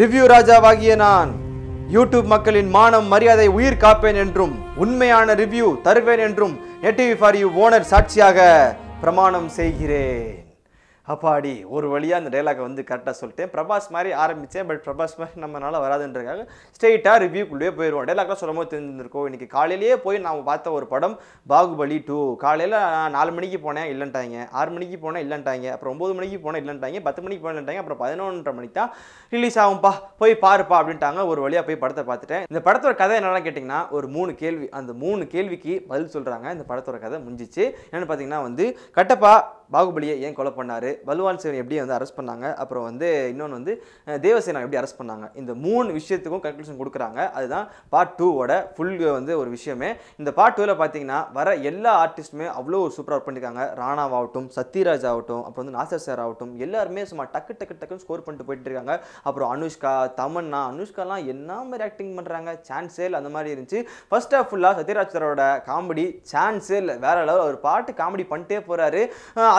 review ராஜாவாகிய நான் YouTube மக்களின் மானம் மரியாதை உயிர் காப்பேன் என்றும் உண்மையான ரிவ்யூ தருவேன் என்றும் நெட்டிவி ஃபார் யூ ஓனர் சாட்சியாக பிரமாணம் செய்கிறேன் அப்பாடி ஒரு வழியாக அந்த டைலாகை வந்து கரெக்டாக சொல்லிட்டேன் பிரபாஸ் மாதிரி ஆரம்பித்தேன் பட் பிரபாஸ் மாதிரி நம்மளால் வராதுன்றக்காக ஸ்ட்ரெயிட்டாக ரிவ்யூக்குள்ளேயே போயிடுவோம் டைலாக்லாம் சொல்லும் போது தெரிஞ்சிருக்கோம் இன்றைக்கி காலையிலேயே போய் நாம் பார்த்த ஒரு படம் பாகுபலி டூ காலையில் நான் நாலு மணிக்கு போனேன் இல்லைன்ட்டாங்க ஆறு மணிக்கு போனேன் இல்லைன்ட்டாங்க அப்புறம் ஒம்பது மணிக்கு போனேன் இல்லைன்ட்டாங்க பத்து மணிக்கு போனேன் இல்லைன்ட்டாங்க அப்புறம் பதினொன்றரை மணிக்கு தான் ரிலீஸ் ஆகும்ப்பா போய் பாருப்பா அப்படின்ட்டாங்க ஒரு வழியாக போய் படத்தை பார்த்துட்டேன் இந்த படத்தோட கதை என்னென்னா கேட்டிங்கன்னா ஒரு மூணு கேள்வி அந்த மூணு கேள்விக்கு பதில் சொல்கிறாங்க இந்த படத்தோட கதை முடிஞ்சிச்சு என்னென்னு பார்த்தீங்கன்னா வந்து கட்டப்பா பாகுபலியை ஏன் கொலை பண்ணார் பல்வான் சிவன் எப்படி வந்து அரெஸ்ட் பண்ணாங்க அப்புறம் வந்து இன்னொன்று வந்து தேவசேனா எப்படி அரெஸ்ட் பண்ணாங்க இந்த மூணு விஷயத்துக்கும் கன்க்ளூஷன் கொடுக்குறாங்க அதுதான் பார்ட் டூவோட ஃபுல் வந்து ஒரு விஷயமே இந்த பார்ட் டூவில் பார்த்தீங்கன்னா வர எல்லா ஆர்டிஸ்ட்டுமே அவ்வளோ சூப்பராக ஒர்க் பண்ணியிருக்காங்க ராணாவாகட்டும் சத்யராஜ் ஆகட்டும் அப்புறம் வந்து நாசர் சார் ஆகட்டும் எல்லாருமே சும்மா டக்கு டக்கு டக்குன்னு ஸ்கோர் பண்ணிட்டு போயிட்டு இருக்காங்க அப்புறம் அனுஷ்கா தமன்னா அனுஷ்காலாம் என்ன மாதிரி ஆக்டிங் பண்ணுறாங்க சான்ஸே அந்த மாதிரி இருந்துச்சு ஃபர்ஸ்ட் ஆஃப் ஃபுல்லாக சத்யராஜ் சாரோட காமெடி சான்ஸே இல்லை வேற லெவல் அவர் பாட்டு காமெடி பண்ணிட்டே போகிறாரு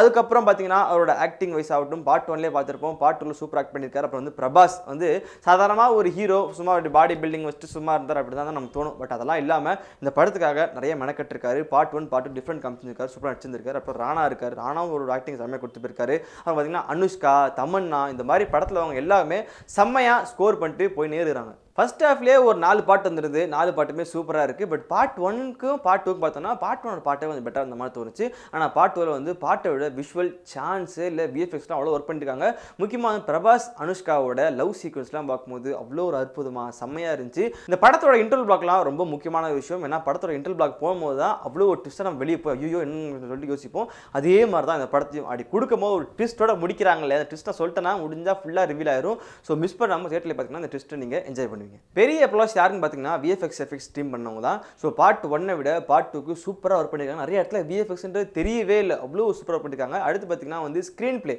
அதுக்கப்புறம் பார்த்தீங்கன்னா அவரோட ஆக்டிங் வைஸ் ஆகட்டும் பார்ட் ஒன்லேயே பார்த்துருப்போம் பார்ட் டூவில் சூப்பர் ஆக்ட் பண்ணியிருக்காரு அப்புறம் வந்து பிரபாஸ் வந்து சாதாரணமாக ஒரு ஹீரோ சும்மா ஒரு பாடி பில்டிங் வச்சுட்டு சும்மா இருந்தார் அப்படி தான் நம்ம தோணும் பட் அதெல்லாம் இல்லாமல் இந்த படத்துக்காக நிறைய மெனக்கட்டிருக்காரு part one part two different காமிச்சிருக்காரு சூப்பராக நடிச்சிருக்காரு அப்புறம் ராணா இருக்கார் ராணாவும் ஒரு ஆக்டிங் செம்மையாக கொடுத்து போயிருக்காரு அப்புறம் பார்த்தீங்கன்னா அனுஷ்கா தமன்னா இந்த மாதிரி படத்தில் அவங்க எல்லாமே செம்மையாக ஸ்கோர் பண்ணிட்டு போய் நேருகிறாங்க ஃபஸ்ட் ஹாஃப்லேயே ஒரு நாலு பாட்டு வந்துருது நாலு பாட்டுமே சூப்பராக இருக்குது பட் பார்ட் ஒன்னுக்கும் பார்ட் டூக்கும் பார்த்தோம்னா பார்ட் ஒன் பாட்டே கொஞ்சம் பெட்டராக இருந்த மாதிரி தோணுச்சு ஆனால் பார்ட் டூவில் வந்து பாட்டை விட விஷுவல் சான்ஸு இல்லை விஎஃப்எக்ஸ்லாம் அவ்வளோ ஒர்க் பண்ணிருக்காங்க முக்கியமாக பிரபாஸ் அனுஷ்காவோட லவ் சீக்வன்ஸ்லாம் பார்க்கும்போது அவ்வளோ ஒரு அற்புதமாக செம்மையாக இருந்துச்சு இந்த படத்தோட இன்டர்வல் பிளாக்லாம் ரொம்ப முக்கியமான விஷயம் ஏன்னா படத்தோட இன்டர்வல் பிளாக் போகும்போது தான் அவ்வளோ ஒரு ட்விஸ்ட்டை நம்ம வெளியே போய் ஐயோ என்னன்னு சொல்லி யோசிப்போம் அதே மாதிரி தான் இந்த படத்தையும் அப்படி கொடுக்கும்போது ஒரு ட்விஸ்ட்டோட முடிக்கிறாங்களே அந்த ட்விஸ்ட்டை சொல்லிட்டேன்னா முடிஞ்சால் ஃபுல்லாக ரிவீல் ஆயிரும் ஸோ மிஸ் பண்ணாமல் தேட்டரில் பார்த்தீங்கன்னா அந்த ட்விஸ்ட்டை நீங்கள் என்ஜாய் பண்ணி பண்ணுவீங்க பெரிய ப்ளஸ் யாருன்னு பார்த்தீங்கன்னா விஎஃப்எக்ஸ் எஃபெக்ட்ஸ் டீம் பண்ணவங்க தான் ஸோ பார்ட் ஒன்னை விட பார்ட் டூக்கு சூப்பராக ஒர்க் பண்ணியிருக்காங்க நிறைய இடத்துல விஎஃப்எக்ஸ்ன்றது தெரியவே இல்லை அவ்வளோ சூப்பராக பண்ணியிருக்காங்க அடுத்து பார்த்தீங்கன்னா வந்து ஸ்க்ரீன் பிளே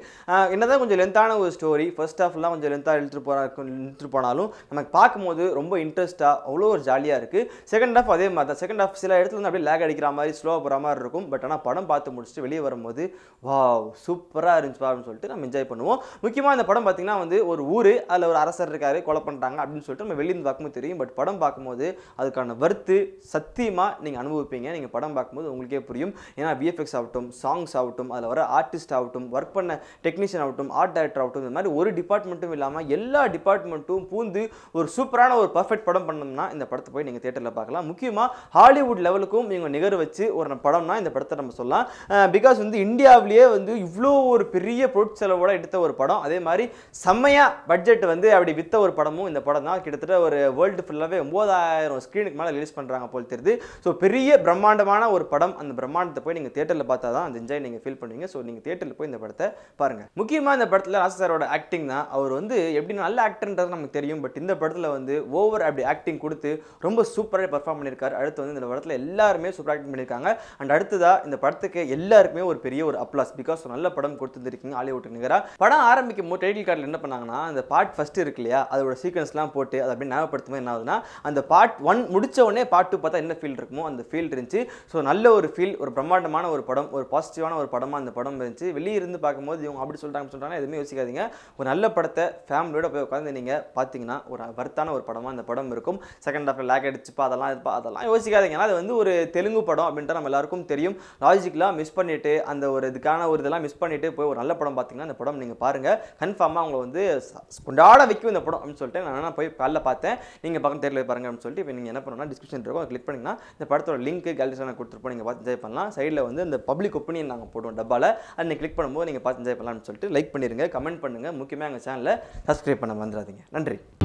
என்னதான் கொஞ்சம் லென்த்தான ஒரு ஸ்டோரி ஃபர்ஸ்ட் ஆஃப்லாம் கொஞ்சம் லென்த்தாக இழுத்துட்டு போனா இழுத்துட்டு போனாலும் நமக்கு பார்க்கும்போது ரொம்ப இன்ட்ரெஸ்ட்டாக அவ்வளோ ஒரு ஜாலியாக இருக்குது செகண்ட் ஆஃப் அதே மாதிரி தான் செகண்ட் ஆஃப் சில இடத்துல வந்து அப்படியே லேக் அடிக்கிற மாதிரி ஸ்லோவாக போகிற மாதிரி இருக்கும் பட் ஆனால் படம் பார்த்து முடிச்சுட்டு வெளியே வரும்போது வா சூப்பராக இருந்துச்சுப்பா அப்படின்னு சொல்லிட்டு நம்ம என்ஜாய் பண்ணுவோம் முக்கியமாக இந்த படம் பார்த்திங்கன்னா வந்து ஒரு ஊர் அதில் ஒரு அரசர் இருக்காரு கொலை பண்ணுறாங்க அப்படின்னு சொல்லிட்டு நம்ம வெளியிருந்து பார்க்கும்போது தெரியும் பட் படம் பார்க்கும்போது அதுக்கான வர்த்து சத்தியமாக நீங்கள் அனுபவிப்பீங்க நீங்கள் படம் பார்க்கும்போது உங்களுக்கே புரியும் ஏன்னா விஎஃப்எக்ஸ் ஆகட்டும் சாங்ஸ் ஆகட்டும் அதில் வர ஆர்டிஸ்ட் ஆகட்டும் ஒர்க் பண்ண டெக்னீஷியன் ஆகட்டும் ஆர்ட் டைரக்டர் ஆகட்டும் இந்த மாதிரி ஒரு டிபார்ட்மெண்ட்டும் இல்லாமல் எல்லா டிபார்ட்மெண்ட்டும் பூந்து ஒரு சூப்பரான ஒரு பர்ஃபெக்ட் படம் பண்ணோம்னா இந்த படத்தை போய் நீங்கள் தேட்டரில் பார்க்கலாம் முக்கியமாக ஹாலிவுட் லெவலுக்கும் நீங்கள் நிகர் வச்சு ஒரு படம்னா இந்த படத்தை நம்ம சொல்லலாம் பிகாஸ் வந்து இந்தியாவிலேயே வந்து இவ்வளோ ஒரு பெரிய பொருட்செலவோடு எடுத்த ஒரு படம் அதே மாதிரி செம்மையாக பட்ஜெட் வந்து அப்படி விற்ற ஒரு படமும் இந்த படம் தான் கிட்டத்தட்ட கிட்டத்தட்ட ஒரு வேர்ல்டு ஃபுல்லாகவே ஒம்பதாயிரம் ஸ்க்ரீனுக்கு மேலே ரிலீஸ் பண்ணுறாங்க போல் தெரியுது ஸோ பெரிய பிரம்மாண்டமான ஒரு படம் அந்த பிரம்மாண்டத்தை போய் நீங்கள் தேட்டரில் பார்த்தா தான் அந்த என்ஜாய் நீங்கள் ஃபீல் பண்ணுவீங்க ஸோ நீங்கள் தேட்டரில் போய் இந்த படத்தை பாருங்கள் முக்கியமாக இந்த படத்தில் ராசா சாரோட ஆக்டிங் தான் அவர் வந்து எப்படி நல்ல ஆக்டர்ன்றது நமக்கு தெரியும் பட் இந்த படத்தில் வந்து ஓவர் அப்படி ஆக்டிங் கொடுத்து ரொம்ப சூப்பராக பர்ஃபார்ம் பண்ணியிருக்காரு அடுத்து வந்து இந்த படத்தில் எல்லாருமே சூப்பர் ஆக்டிங் பண்ணியிருக்காங்க அண்ட் அடுத்ததாக இந்த படத்துக்கு எல்லாருக்குமே ஒரு பெரிய ஒரு அப்ளாஸ் பிகாஸ் நல்ல படம் கொடுத்துருக்கீங்க ஹாலிவுட் நிகராக படம் ஆரம்பிக்கும் போது டைட்டில் கார்டில் என்ன பண்ணாங்கன்னா அந்த பார்ட் ஃபஸ்ட் இருக்கு இல்லையா அதோட சீக்வன்ஸ்லாம் போட்டு அதை அப்படின்னு ஞாபகப்படுத்தும் என்ன ஆகுதுன்னா அந்த பார்ட் ஒன் முடிச்ச உடனே பார்ட் டூ பார்த்தா என்ன ஃபீல் இருக்குமோ அந்த ஃபீல் இருந்துச்சு ஸோ நல்ல ஒரு ஃபீல் ஒரு பிரம்மாண்டமான ஒரு படம் ஒரு பாசிட்டிவான ஒரு படமாக அந்த படம் இருந்துச்சு வெளியே இருந்து பார்க்கும்போது இவங்க அப்படி சொல்கிறாங்க சொல்கிறாங்க எதுவுமே யோசிக்காதீங்க ஒரு நல்ல படத்தை ஃபேமிலியோட போய் உட்காந்து நீங்கள் பார்த்தீங்கன்னா ஒரு வர்த்தான ஒரு படமாக அந்த படம் இருக்கும் செகண்ட் ஹாஃபில் லேக் அடிச்சுப்பா அதெல்லாம் இருப்பா அதெல்லாம் யோசிக்காதீங்க அது வந்து ஒரு தெலுங்கு படம் அப்படின்ட்டு நம்ம எல்லாருக்கும் தெரியும் லாஜிக்கலாக மிஸ் பண்ணிவிட்டு அந்த ஒரு இதுக்கான ஒரு இதெல்லாம் மிஸ் பண்ணிவிட்டு போய் ஒரு நல்ல படம் பார்த்தீங்கன்னா அந்த படம் நீங்கள் பாருங்கள் கன்ஃபார்மாக அவங்க வந்து கொண்டாட வைக்கும் இந்த படம் அப்படின்னு சொல்லிட்டு நான் போய் காலைல நான் பார்த்தேன் நீங்கள் பக்கம் தெரியல பாருங்க அப்படின்னு சொல்லிட்டு இப்போ நீங்கள் என்ன பண்ணணும்னா டிஸ்கிரிப்ஷன் இருக்கும் கிளிக் பண்ணிங்கன்னா இந்த படத்தோட லிங்க் கேலரிஸ் நான் கொடுத்துருப்போம் நீங்கள் பார்த்து என்ஜாய் பண்ணலாம் சைடில் வந்து அந்த பப்ளிக் ஒப்பீனியன் நாங்கள் போடுவோம் டப்பாவில் அதை நீங்கள் கிளிக் பண்ணும்போது நீங்கள் பார்த்து என்ஜாய் பண்ணலாம்னு சொல்லிட்டு லைக் பண்ணிடுங்க கமெண்ட் பண்ணுங்கள் முக்கியமாக எங்கள் சேனலில் சப்ஸ்கிரைப் பண்ண வந்துடாதீங்க நன்றி